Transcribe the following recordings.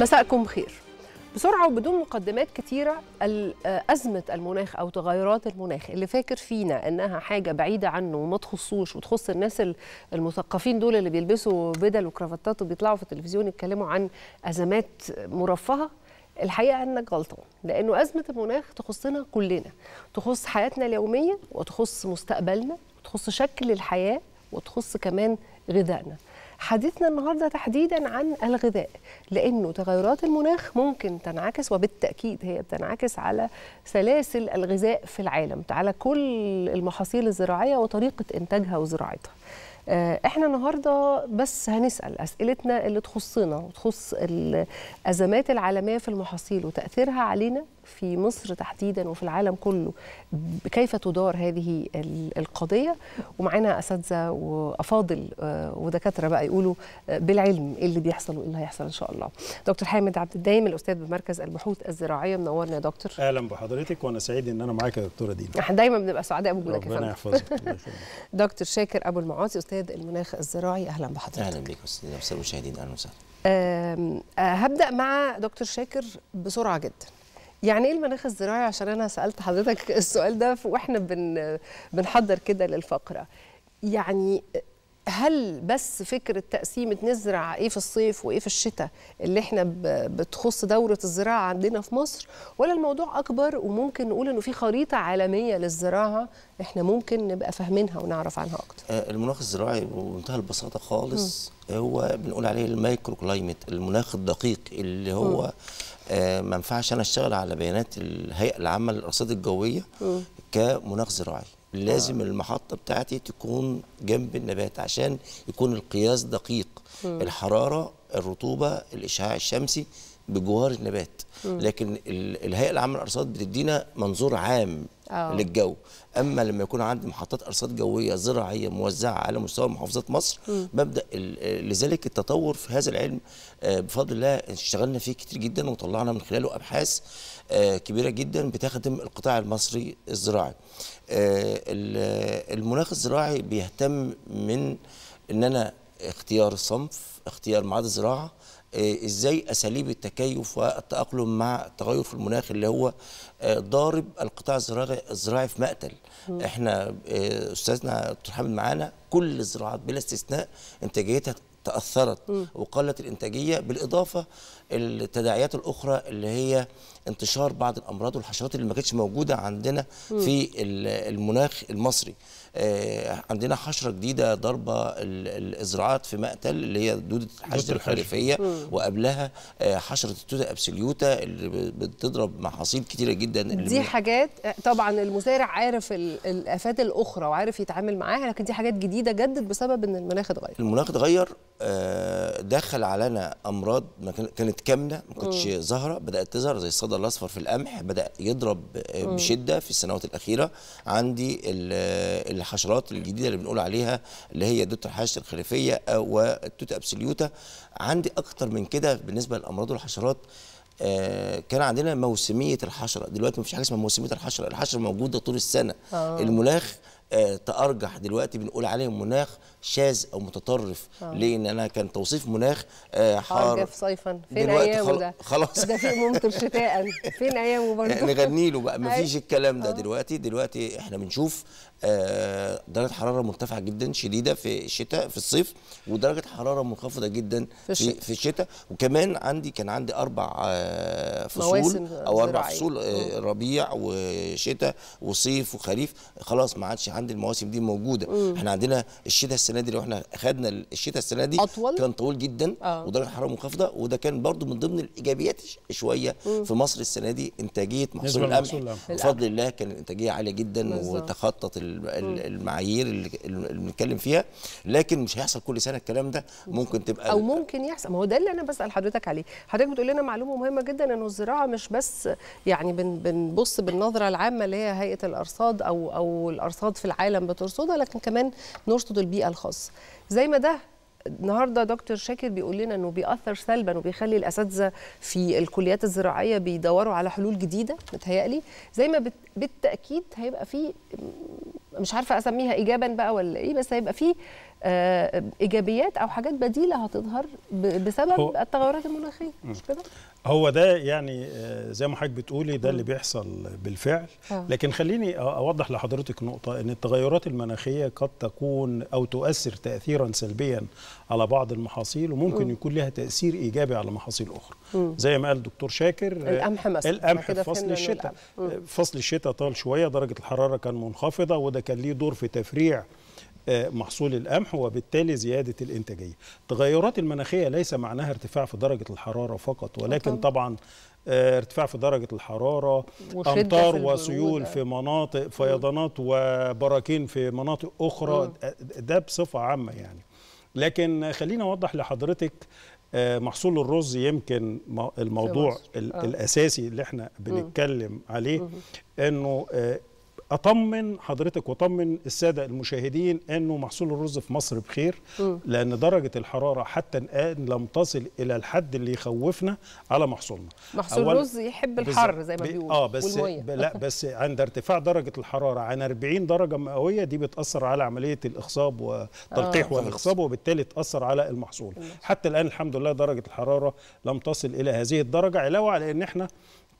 مساءكم خير بسرعة وبدون مقدمات كتيرة آه، أزمة المناخ أو تغيرات المناخ اللي فاكر فينا أنها حاجة بعيدة عنه وما تخصوش وتخص الناس المثقفين دول اللي بيلبسوا بدل وكرافتات وبيطلعوا في التلفزيون يتكلموا عن أزمات مرفهة الحقيقه انك غلطان لانه ازمه المناخ تخصنا كلنا تخص حياتنا اليوميه وتخص مستقبلنا وتخص شكل الحياه وتخص كمان غذائنا حديثنا النهارده تحديدا عن الغذاء لانه تغيرات المناخ ممكن تنعكس وبالتاكيد هي بتنعكس على سلاسل الغذاء في العالم على كل المحاصيل الزراعيه وطريقه انتاجها وزراعتها آه، احنا النهارده بس هنسال اسئلتنا اللي تخصنا وتخص الازمات العالميه في المحاصيل وتاثيرها علينا في مصر تحديدا وفي العالم كله كيف تدار هذه القضيه ومعانا اساتذه وافاضل آه، ودكاتره بقى يقولوا آه، بالعلم ايه اللي بيحصل وايه اللي هيحصل ان شاء الله. دكتور حامد عبد الدايم الاستاذ بمركز البحوث الزراعيه منورنا يا دكتور. اهلا بحضرتك وانا سعيد ان انا معاك يا دكتوره دينا. احنا دايما بنبقى سعداء بوجودك ربنا يحفظك دكتور شاكر ابو المعاصي استاذ المناخ الزراعي اهلا بحضرتك. اهلا بيك استاذ المشاهدين اهلا وسهلا. آه، هبدا مع دكتور شاكر بسرعه جدا يعني ايه المناخ الزراعي عشان انا سالت حضرتك السؤال ده واحنا بن بنحضر كده للفقره يعني هل بس فكره تقسيمه نزرع ايه في الصيف وايه في الشتاء اللي احنا بتخص دوره الزراعه عندنا في مصر ولا الموضوع اكبر وممكن نقول انه في خريطه عالميه للزراعه احنا ممكن نبقى فاهمينها ونعرف عنها اكتر آه، المناخ الزراعي بمنتهى البساطه خالص م. هو بنقول عليه المايكرو كلايمت المناخ الدقيق اللي هو م. آه، ما ينفعش انا اشتغل على بيانات الهيئه العامه للارصاد الجويه كمناخ زراعي لازم آه. المحطه بتاعتي تكون جنب النبات عشان يكون القياس دقيق م. الحراره الرطوبه الاشعاع الشمسي بجوار النبات لكن الهيئه العامه للارصاد بتدينا منظور عام أوه. للجو اما لما يكون عندي محطات ارصاد جويه زراعيه موزعه على مستوى محافظات مصر م. مبدا لذلك التطور في هذا العلم آه، بفضل الله اشتغلنا فيه كتير جدا وطلعنا من خلاله ابحاث آه، كبيره جدا بتخدم القطاع المصري الزراعي آه، المناخ الزراعي بيهتم من ان انا اختيار الصنف اختيار معاد الزراعه آه، ازاي اساليب التكيف والتاقلم مع التغير في المناخ اللي هو آه، ضارب القطاع الزراعي في مقتل م. احنا آه، استاذنا دكتور حامد معانا كل الزراعات بلا استثناء انتاجيتها تاثرت م. وقلت الانتاجيه بالاضافه التداعيات الاخرى اللي هي انتشار بعض الامراض والحشرات اللي ما كانتش موجوده عندنا في المناخ المصري آه، عندنا حشره جديده ضربه الازراعات في مقتل اللي هي دوده الحشد الخريفيه وقبلها آه، حشره التوتا ابسليوتا اللي بتضرب محاصيل كتيره جدا دي حاجات آه، طبعا المزارع عارف الافات الاخرى وعارف يتعامل معاها لكن دي حاجات جديده جدت بسبب ان المناخ اتغير المناخ اتغير دخل علينا امراض كانت كامنه ما كانتش ظاهره بدات تظهر زي الصدى الاصفر في القمح بدا يضرب آه، بشده في السنوات الاخيره عندي آه، الحشرات الجديده اللي بنقول عليها اللي هي دوت الحشره الخليفيه آه، والتوت ابسوليوتا عندي اكتر من كده بالنسبه للامراض والحشرات كان عندنا موسميه الحشره دلوقتي ما فيش حاجه اسمها موسميه الحشره الحشره موجوده طول السنه الملاخ آه، تأرجح دلوقتي بنقول عليه مناخ شاذ او متطرف آه. ليه ان انا كان توصيف مناخ آه، حار جاف صيفا فين ايامه ده خلاص ده فين ممطر شتاء فين ايامه برضه نغني له بقى مفيش الكلام ده آه. دلوقتي دلوقتي احنا بنشوف آه، درجه حراره مرتفعه جدا شديده في الشتاء في الصيف ودرجه حراره منخفضه جدا في, الشتاء. في الشتاء وكمان عندي كان عندي اربع آه، فصول او اربع فصول آه، ربيع وشتاء وصيف وخريف خلاص ما عادش عندي المواسم دي موجوده مم. احنا عندنا الشتاء السنه دي لو احنا خدنا الشتاء السنه دي أطول. كان طويل جدا آه. ودرجه حراره منخفضه وده كان برضو من ضمن الايجابيات شويه مم. في مصر السنه دي انتاجيه محصول القمح بفضل الله كان الانتاجيه عاليه جدا وتخطط المعايير اللي بنتكلم فيها لكن مش هيحصل كل سنه الكلام ده ممكن تبقى او ممكن يحصل ما هو ده اللي انا بسال حضرتك عليه حضرتك بتقول لنا معلومه مهمه جدا انه الزراعه مش بس يعني بنبص بالنظره العامه اللي هي هيئه الارصاد او او الارصاد في العالم بترصدها لكن كمان نرصد البيئه الخاصه زي ما ده النهارده دكتور شاكر بيقول لنا انه بيأثر سلبا وبيخلي الاساتذه في الكليات الزراعيه بيدوروا على حلول جديده متهيألي زي ما بالتاكيد هيبقى في مش عارفه اسميها ايجابا بقى ولا ايه بس هيبقى في آه، ايجابيات او حاجات بديله هتظهر بسبب التغيرات المناخيه مش كده؟ هو ده يعني آه، زي ما حضرتك بتقولي ده اللي بيحصل بالفعل آه. لكن خليني اوضح لحضرتك نقطه ان التغيرات المناخيه قد تكون او تؤثر تاثيرا سلبيا على بعض المحاصيل وممكن يكون لها تاثير ايجابي على محاصيل اخرى زي ما قال الدكتور شاكر آه، القمح مثلا القمح في فصل الشتاء فصل الشتاء طال شويه درجه الحراره كان منخفضه وده كان ليه دور في تفريع محصول القمح وبالتالي زيادة الإنتاجية التغيرات المناخية ليس معناها ارتفاع في درجة الحرارة فقط ولكن طبعا آه، ارتفاع في درجة الحرارة أمطار وسيول في مناطق فيضانات وبراكين في مناطق أخرى ده بصفة عامة يعني لكن خلينا أوضح لحضرتك آه، محصول الرز يمكن الموضوع آه. الاساسي اللي احنا بنتكلم عليه انه اطمن حضرتك واطمن الساده المشاهدين انه محصول الرز في مصر بخير م. لان درجه الحراره حتى الان لم تصل الى الحد اللي يخوفنا على محصولنا محصول الرز يحب الحر زي ما بيقولوا اه بس لا بس عند ارتفاع درجه الحراره عن 40 درجه مئويه دي بتاثر على عمليه الاخصاب وتلقيح آه. والاخصاب وبالتالي تاثر على المحصول م. حتى الان الحمد لله درجه الحراره لم تصل الى هذه الدرجه علاوه على ان احنا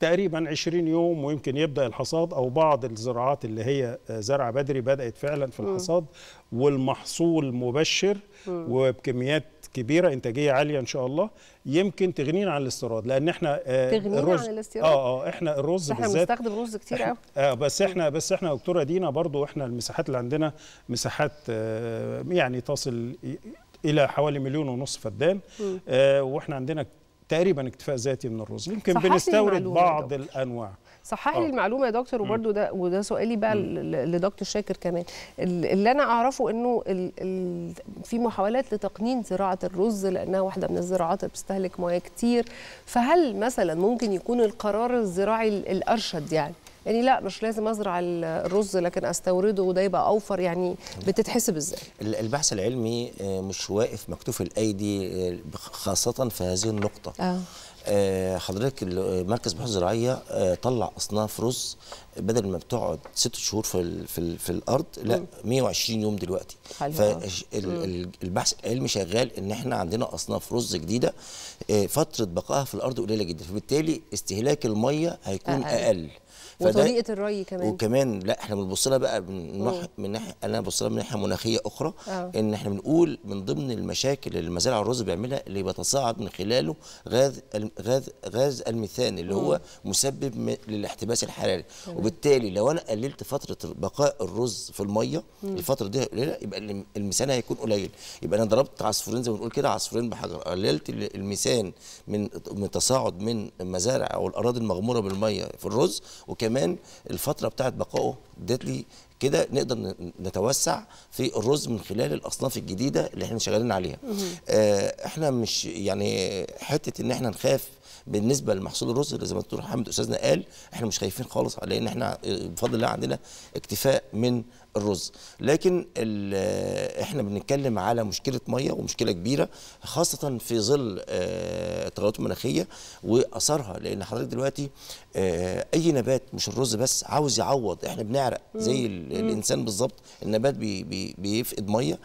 تقريبا 20 يوم ويمكن يبدا الحصاد او بعض الزراعات اللي هي آه، زرع بدري بدات فعلا في الحصاد والمحصول مبشر وبكميات كبيره انتاجيه عاليه ان شاء الله يمكن تغنينا عن الاستيراد لان احنا آه، تغنينا الرز عن الاستيراد اه اه احنا الرز احنا بنستخدم رز كتير قوي اه بس احنا بس احنا دكتوره دينا برضو احنا المساحات اللي عندنا مساحات آه يعني تصل الى حوالي مليون ونص فدان آه واحنا عندنا تقريبا اكتفاء ذاتي من الرز يمكن بنستورد بعض الانواع صحح لي آه. المعلومه يا دكتور وبرده ده وده سؤالي بقى لدكتور شاكر كمان اللي انا اعرفه انه الـ الـ في محاولات لتقنين زراعه الرز لانها واحده من الزراعات اللي بتستهلك مياه كتير فهل مثلا ممكن يكون القرار الزراعي الارشد يعني يعني لا مش لازم ازرع الرز لكن استورده وده يبقى اوفر يعني بتتحسب ازاي البحث العلمي آه، مش واقف مكتوف الايدي آه، خاصه في هذه النقطه آه. آه، حضرتك مركز بحوث زراعيه طلع اصناف رز بدل ما بتقعد ست شهور في في, في الارض لا 120 يوم دلوقتي فالبحث العلمي شغال ان احنا عندنا اصناف رز جديده فتره بقائها في الارض قليله جدا فبالتالي استهلاك الميه هيكون اقل, أقل. وطريقه الري كمان وكمان لا احنا بنبص لها بقى من ناحيه من ناحيه انا ببص لها من ناحيه مناخيه اخرى أوه. ان احنا بنقول من ضمن المشاكل اللي مزارع الرز بيعملها اللي بيتصاعد من خلاله غاز غاز غاز الميثان اللي هو مسبب للاحتباس الحراري وبالتالي لو انا قللت فتره بقاء الرز في الميه مم. الفتره دي قليله يبقى الميثان هيكون قليل يبقى انا ضربت عصفورين زي ما بنقول كده عصفورين بحجر قللت الميثان من من تصاعد من المزارع او الاراضي المغموره بالميه في الرز وكمان كمان الفتره بتاعت بقائه ادت لي كده نقدر نتوسع في الرز من خلال الاصناف الجديده اللي احنا شغالين عليها آه احنا مش يعني حته ان احنا نخاف بالنسبه لمحصول الرز اللي زي ما الدكتور حامد استاذنا قال احنا مش خايفين خالص لان احنا آه، بفضل الله عندنا اكتفاء من الرز لكن آه، احنا بنتكلم على مشكله ميه ومشكله كبيره خاصه في ظل آه، التغيرات المناخيه واثارها لان حضرتك دلوقتي آه، اي نبات مش الرز بس عاوز يعوض احنا بنعرق زي الانسان بالظبط النبات بي بي بيفقد ميه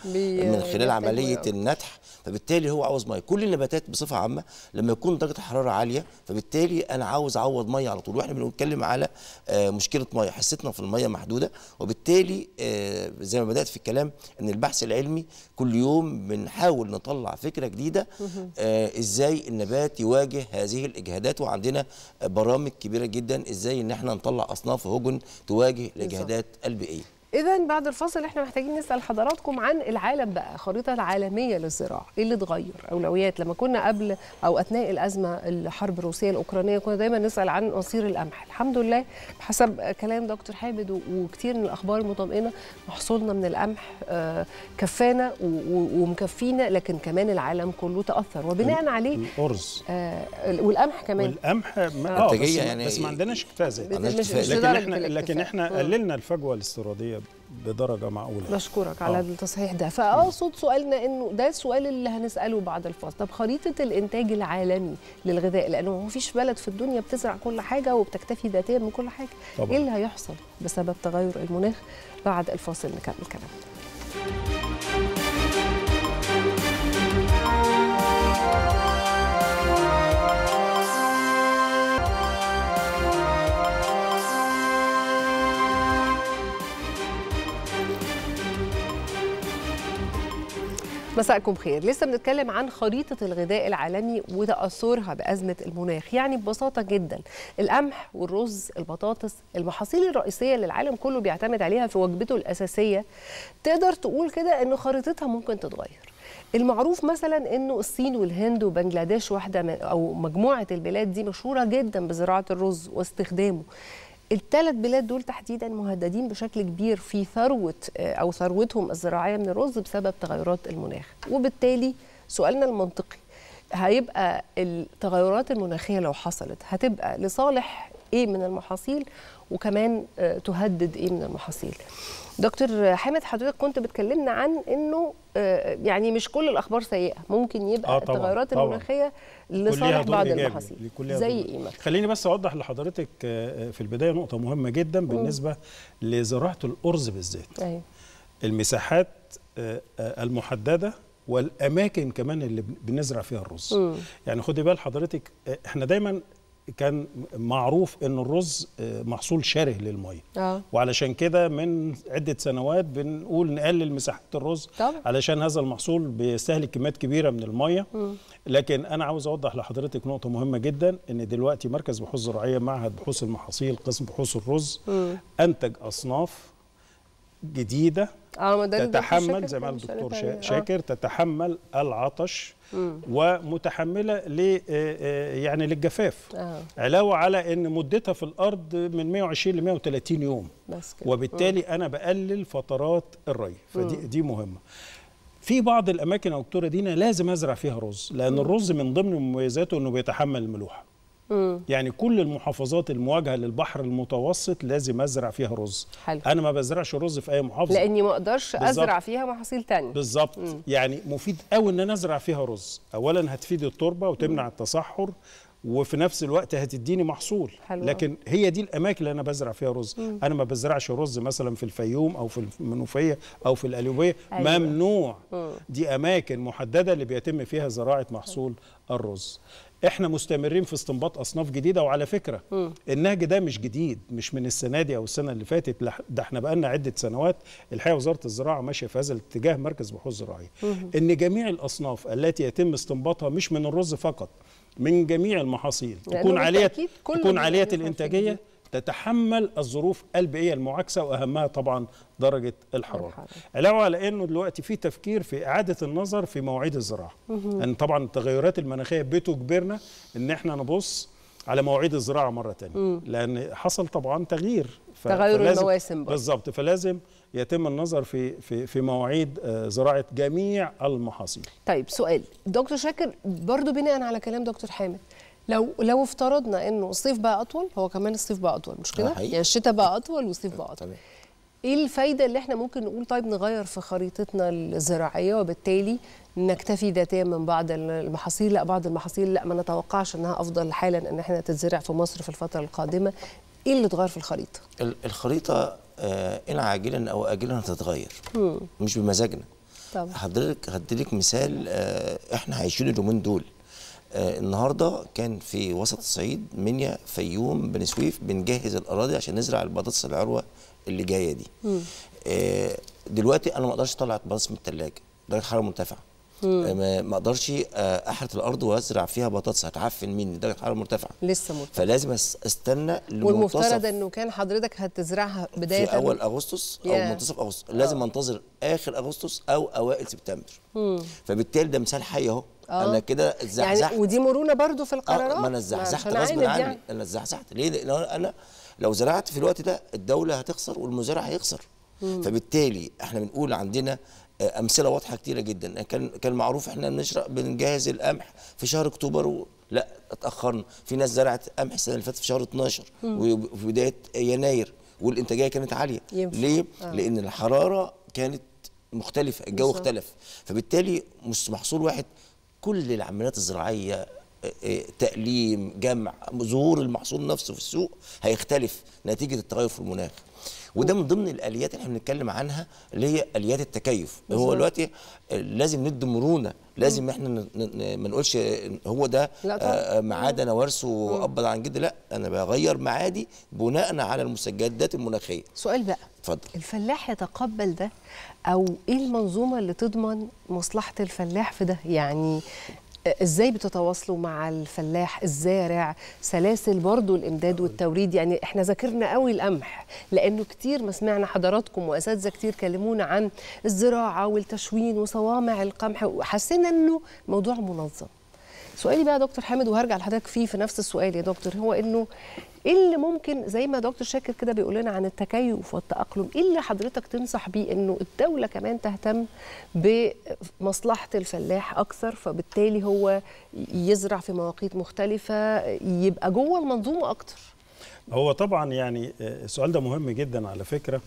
من خلال عمليه النتح فبالتالي هو عاوز ميه كل النباتات بصفه عامه لما يكون درجه الحراره عاليه فبالتالي انا عاوز اعوض ميه على طول واحنا بنتكلم على مشكله ميه حصتنا في الميه محدوده وبالتالي آه، زي ما بدات في الكلام ان البحث العلمي كل يوم بنحاول نطلع فكره جديده آه، ازاي النبات يواجه هذه الاجهادات وعندنا برامج كبيره جدا ازاي ان احنا نطلع اصناف هجن تواجه الاجهادات البيئيه اذا بعد الفاصل احنا محتاجين نسال حضراتكم عن العالم بقى الخريطه العالميه للزراعه ايه اللي اتغير اولويات لما كنا قبل او اثناء الازمه الحرب الروسيه الاوكرانيه كنا دايما نسال عن قصير القمح الحمد لله بحسب كلام دكتور حامد وكتير من الاخبار المطمئنه محصولنا من القمح آه، كفانا ومكفينا لكن كمان العالم كله تاثر وبناء عليه الارز آه، والقمح كمان والقمح اه بس, يعني بس ما عندناش كفايه زي لكن احنا لكن آه. احنا قللنا الفجوه الاستيراديه بدرجه معقوله بشكرك على آه. التصحيح ده فاقصد سؤالنا انه ده السؤال اللي هنساله بعد الفاصل طب خريطه الانتاج العالمي للغذاء لانه ما فيش بلد في الدنيا بتزرع كل حاجه وبتكتفي ذاتيا من كل حاجه إيه طبعا. ايه اللي هيحصل بسبب تغير المناخ بعد الفاصل نكمل كلامنا مساءكم خير لسه بنتكلم عن خريطة الغذاء العالمي وتأثرها بأزمة المناخ يعني ببساطة جدا القمح والرز البطاطس المحاصيل الرئيسية اللي العالم كله بيعتمد عليها في وجبته الأساسية تقدر تقول كده إن خريطتها ممكن تتغير المعروف مثلا انه الصين والهند وبنجلاديش واحده او مجموعه البلاد دي مشهوره جدا بزراعه الرز واستخدامه الثلاث بلاد دول تحديدا مهددين بشكل كبير في ثروه آه، او ثروتهم الزراعيه من الرز بسبب تغيرات المناخ وبالتالي سؤالنا المنطقي هيبقى التغيرات المناخيه لو حصلت هتبقى لصالح ايه من المحاصيل وكمان آه، تهدد ايه من المحاصيل دكتور حامد حضرتك كنت بتكلمنا عن انه آه، يعني مش كل الاخبار سيئه ممكن يبقى آه طبعًا التغيرات طبعًا المناخيه لصالح بعض المحاصيل زي ايه خليني بس اوضح لحضرتك آه، آه، في البدايه نقطه مهمه جدا بالنسبه م. لزراعه الارز بالذات أيوه. المساحات المحدده والاماكن كمان اللي بنزرع فيها الرز م. يعني خدي بال حضرتك احنا دايما كان معروف ان الرز آه، محصول شره للميه آه. وعلشان كده من عده سنوات بنقول نقلل مساحات الرز طبعا. علشان هذا المحصول بيستهلك كميات كبيره من الميه م. لكن انا عاوز اوضح لحضرتك نقطه مهمه جدا ان دلوقتي مركز بحوث زراعيه معهد بحوث المحاصيل قسم بحوث الرز م. انتج اصناف جديده آه، تتحمل زي ما قال الدكتور يعني، آه. شاكر تتحمل العطش مم. ومتحمله ل آه، يعني للجفاف آه. علاوه على ان مدتها في الارض من 120 ل 130 يوم وبالتالي مم. انا بقلل فترات الري فدي دي مهمه في بعض الاماكن يا دكتوره دينا لازم ازرع فيها رز لان الرز من ضمن مميزاته انه بيتحمل الملوحه مم. يعني كل المحافظات المواجهه للبحر المتوسط لازم ازرع فيها رز حلو. انا ما بزرعش رز في اي محافظه لاني ما اقدرش ازرع فيها محاصيل تانية بالظبط يعني مفيد قوي ان انا ازرع فيها رز اولا هتفيد التربه وتمنع مم. التصحر وفي نفس الوقت هتديني محصول حلو. لكن هي دي الاماكن اللي انا بزرع فيها رز مم. انا ما بزرعش رز مثلا في الفيوم او في المنوفيه او في الالوبيه أيوة. ممنوع مم. دي اماكن محدده اللي بيتم فيها زراعه محصول الرز احنا مستمرين في استنباط اصناف جديده وعلى فكره م. النهج ده مش جديد مش من السنه دي او السنه اللي فاتت ده احنا بقالنا عده سنوات الحقيقه وزاره الزراعه ماشيه في هذا الاتجاه مركز بحوث زراعيه ان جميع الاصناف التي يتم استنباطها مش من الرز فقط من جميع المحاصيل تكون عاليه تكون عاليه الانتاجيه تتحمل الظروف البيئيه المعاكسه واهمها طبعا درجه الحراره علاوه على انه دلوقتي في تفكير في اعاده النظر في مواعيد الزراعه لان يعني طبعا التغيرات المناخيه بتجبرنا ان احنا نبص على مواعيد الزراعه مره ثانيه لان حصل طبعا تغيير تغير المواسم بالظبط فلازم يتم النظر في في في مواعيد آه، زراعه جميع المحاصيل طيب سؤال دكتور شاكر برضو بناء على كلام دكتور حامد لو لو افترضنا انه الصيف بقى اطول هو كمان الصيف بقى اطول مش آه، كده؟ يعني الشتاء بقى اطول والصيف بقى اطول. طبعا. ايه الفايده اللي احنا ممكن نقول طيب نغير في خريطتنا الزراعيه وبالتالي نكتفي ذاتيا من بعض المحاصيل لا بعض المحاصيل لا ما نتوقعش انها افضل حالا ان احنا تتزرع في مصر في الفتره القادمه ايه اللي اتغير في الخريطه الخريطه آه ان عاجلا او اجلا هتتغير مش بمزاجنا طبعا حضرتك هديلك مثال آه احنا عايشين اليومين دول آه، النهارده كان في وسط الصعيد منيا فيوم بن سويف بنجهز الاراضي عشان نزرع البطاطس العروه اللي جايه دي آه، دلوقتي انا ما اقدرش اطلع البطاطس من الثلاجه درجه حراره مرتفعه آه، ما اقدرش احرث الارض وازرع فيها بطاطس هتعفن مني درجه الحراره مرتفعه لسه مرتفع. فلازم استنى والمفترض انه كان حضرتك هتزرعها بدايه في اول اغسطس او yeah. منتصف اغسطس لازم أوه. انتظر اخر اغسطس او اوائل سبتمبر مم. فبالتالي ده مثال حي اهو أوه. انا آه. كده يعني اتزحزحت يعني ودي مرونه برضو في آه، القرارات ما انا اتزحزحت غصب عني يعني. انا اتزحزحت ليه لان انا لو زرعت في الوقت ده الدوله هتخسر والمزارع هيخسر مم. فبالتالي احنا بنقول عندنا آه، امثله واضحه كتيره جدا يعني كان كان معروف احنا بنشرق بنجهز القمح في شهر اكتوبر و... لا اتاخرنا في ناس زرعت قمح السنه اللي فاتت في شهر 12 وفي بدايه يناير والانتاجيه كانت عاليه ينفع. ليه آه. لان الحراره كانت مختلفه الجو مصر. اختلف فبالتالي مش محصول واحد كل العمليات الزراعيه آه، آه، تأليم جمع ظهور المحصول نفسه في السوق هيختلف نتيجة التغير في المناخ وده من ضمن الاليات اللي احنا بنتكلم عنها اللي هي اليات التكيف بالزبط. هو دلوقتي لازم ندي مرونه لازم احنا ما نقولش هو ده آه، ميعاد انا وارثه ابض عن جد لا انا بغير معادي بناء على المستجدات المناخيه سؤال بقى اتفضل الفلاح يتقبل ده او ايه المنظومه اللي تضمن مصلحه الفلاح في ده يعني ازاي بتتواصلوا مع الفلاح الزارع سلاسل برضو الامداد والتوريد يعني احنا ذاكرنا قوي القمح لانه كتير ما سمعنا حضراتكم واساتذه كتير كلمونا عن الزراعه والتشوين وصوامع القمح وحسينا انه موضوع منظم سؤالي بقى يا دكتور حامد وهرجع لحضرتك فيه في نفس السؤال يا دكتور هو انه ايه اللي ممكن زي ما دكتور شاكر كده بيقول لنا عن التكيف والتاقلم ايه اللي حضرتك تنصح بيه انه الدوله كمان تهتم بمصلحه الفلاح اكثر فبالتالي هو يزرع في مواقيت مختلفه يبقى جوه المنظومه اكتر هو طبعا يعني آه، السؤال ده مهم جدا على فكره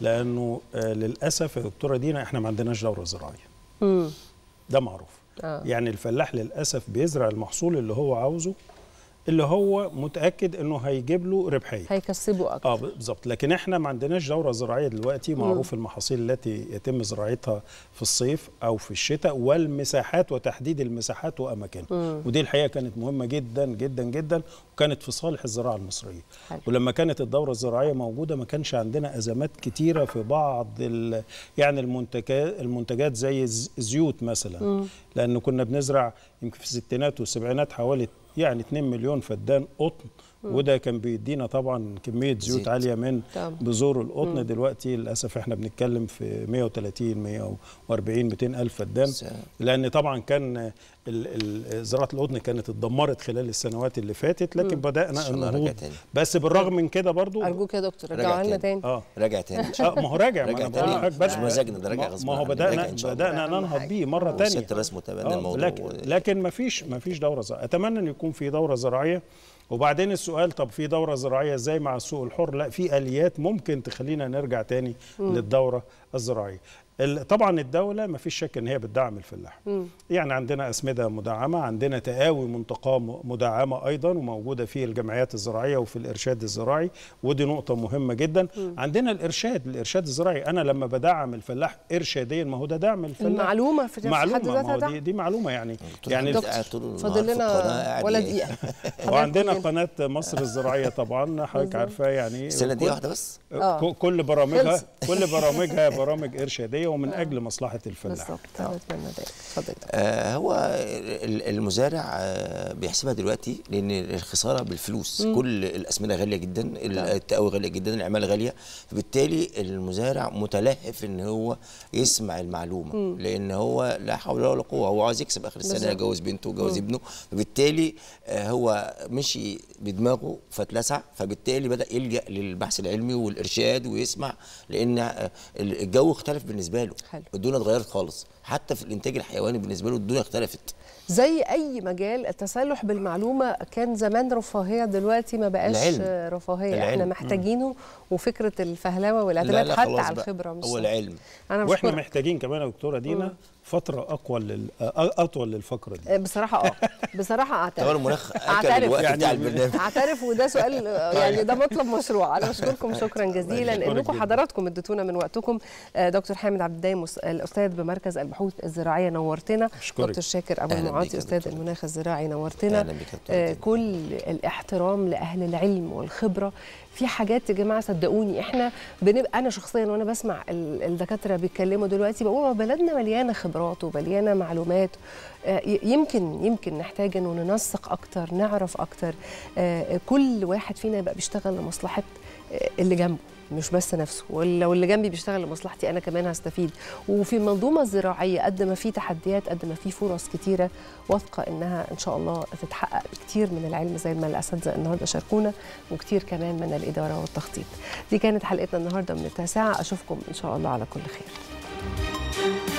لانه آه، للاسف يا دكتوره دينا احنا ما عندناش دوره زراعيه ده معروف آه. يعني الفلاح للاسف بيزرع المحصول اللي هو عاوزه اللي هو متاكد انه هيجيب له ربحيه هيكسبه اكتر اه بالظبط لكن احنا ما عندناش دوره زراعيه دلوقتي معروف مم. المحاصيل التي يتم زراعتها في الصيف او في الشتاء والمساحات وتحديد المساحات واماكنها ودي الحقيقه كانت مهمه جدا جدا جدا وكانت في صالح الزراعه المصريه حل. ولما كانت الدوره الزراعيه موجوده ما كانش عندنا ازمات كتيره في بعض ال... يعني المنتجات المنتجات زي الزيوت مثلا مم. لان كنا بنزرع يمكن في الستينات والسبعينات حوالي يعني 2 مليون فدان قطن وده كان بيدينا طبعا كميه زيوت زيت. عاليه من طبعا. بذور القطن مم. دلوقتي للاسف احنا بنتكلم في 130 140 200 الف فدان لان طبعا كان زراعه القطن كانت اتدمرت خلال السنوات اللي فاتت لكن مم. بدانا النهوض بس بالرغم من كده برضو ارجوك يا دكتور رجعوا لنا تاني اه رجع تاني اه ما هو راجع ما انا بقول لحضرتك بس مزاجنا ده راجع غصب ما هو بدانا بدانا ننهض بيه مره ثانيه ست ناس الموضوع لكن لكن ما فيش ما فيش دوره زراعيه اتمنى ان يكون في دوره زراعيه وبعدين السؤال طب في دوره زراعيه ازاي مع السوق الحر لا في اليات ممكن تخلينا نرجع تاني م. للدوره الزراعيه طبعا الدولة ما فيش شك ان هي بتدعم الفلاح يعني عندنا اسمدة مدعمة عندنا تقاوي منطقة مدعمة ايضا وموجودة في الجمعيات الزراعية وفي الارشاد الزراعي ودي نقطة مهمة جدا مم. عندنا الارشاد الارشاد الزراعي انا لما بدعم الفلاح ارشاديا ما هو ده دعم الفلاح المعلومة في معلومة حد ذاتها دي, دي معلومة يعني يعني فاضل لنا ولا دقيقة وعندنا قناة مصر الزراعية طبعا حضرتك عارفة يعني السنة دي واحدة بس آه. كل برامجها كل برامجها برامج ارشادية البشريه ومن آه. اجل مصلحه الفلاح بالظبط آه، اتمنى ذلك اتفضل آه هو المزارع آه بيحسبها دلوقتي لان الخساره بالفلوس مم. كل الاسمده غاليه جدا نعم. التقوي غاليه جدا العماله غاليه فبالتالي المزارع متلهف ان هو يسمع المعلومه مم. لان هو لا حول ولا قوه هو عايز يكسب اخر السنه يجوز بنته ويجوز ابنه فبالتالي آه، هو مشي بدماغه فاتلسع فبالتالي بدا يلجا للبحث العلمي والارشاد ويسمع لان آه، الجو اختلف بالنسبه بالنسبه له حلو. الدنيا اتغيرت خالص حتى في الانتاج الحيواني بالنسبه له الدنيا اختلفت زي اي مجال التسلح بالمعلومه كان زمان رفاهيه دلوقتي ما بقاش العلم. رفاهيه العلم. احنا محتاجينه وفكره الفهلوه والاعتماد حتى على الخبره مش هو العلم أنا واحنا محتاجين كمان يا دكتوره دينا م. فتره اقوى لل... اطول للفقره دي أه، بصراحه اه بصراحه اعترف طبعا المناخ أعترف يعني البرنامج اعترف وده سؤال آه، طيب. يعني ده مطلب مشروع انا بشكركم شكرا جزيلا انكم حضراتكم اديتونا من وقتكم آه، دكتور حامد عبد الدايم الاستاذ بمركز البحوث الزراعيه نورتنا دكتور شاكر ابو الجامعات استاذ المناخ الزراعي نورتنا آه، كل الاحترام لاهل العلم والخبره في حاجات يا جماعه صدقوني احنا بنبقى انا شخصيا وانا بسمع الدكاتره بيتكلموا دلوقتي بقول بلدنا مليانه خبرات ومليانه معلومات آه، يمكن يمكن نحتاج انه ننسق اكتر نعرف اكتر آه، كل واحد فينا يبقى بيشتغل لمصلحه اللي جنبه مش بس نفسه ولو اللي جنبي بيشتغل لمصلحتي انا كمان هستفيد وفي المنظومه الزراعيه قد ما في تحديات قد ما في فرص كتيره واثقه انها ان شاء الله تتحقق كتير من العلم زي ما الاساتذه النهارده شاركونا وكتير كمان من الاداره والتخطيط دي كانت حلقتنا النهارده من التاسعه اشوفكم ان شاء الله على كل خير